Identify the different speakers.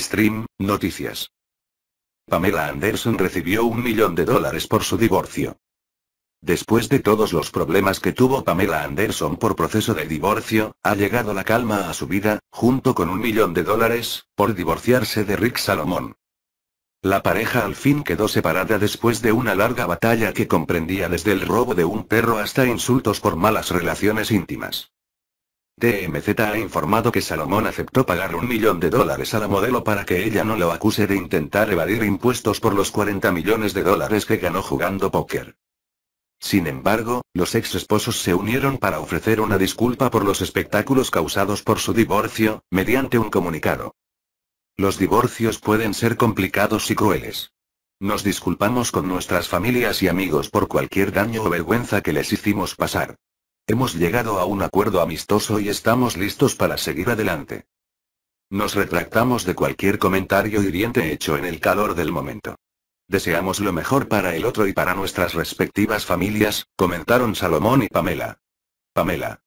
Speaker 1: Stream, noticias. Pamela Anderson recibió un millón de dólares por su divorcio. Después de todos los problemas que tuvo Pamela Anderson por proceso de divorcio, ha llegado la calma a su vida, junto con un millón de dólares, por divorciarse de Rick Salomón. La pareja al fin quedó separada después de una larga batalla que comprendía desde el robo de un perro hasta insultos por malas relaciones íntimas. TMZ ha informado que Salomón aceptó pagar un millón de dólares a la modelo para que ella no lo acuse de intentar evadir impuestos por los 40 millones de dólares que ganó jugando póker. Sin embargo, los ex esposos se unieron para ofrecer una disculpa por los espectáculos causados por su divorcio, mediante un comunicado. Los divorcios pueden ser complicados y crueles. Nos disculpamos con nuestras familias y amigos por cualquier daño o vergüenza que les hicimos pasar. Hemos llegado a un acuerdo amistoso y estamos listos para seguir adelante. Nos retractamos de cualquier comentario hiriente hecho en el calor del momento. Deseamos lo mejor para el otro y para nuestras respectivas familias, comentaron Salomón y Pamela. Pamela.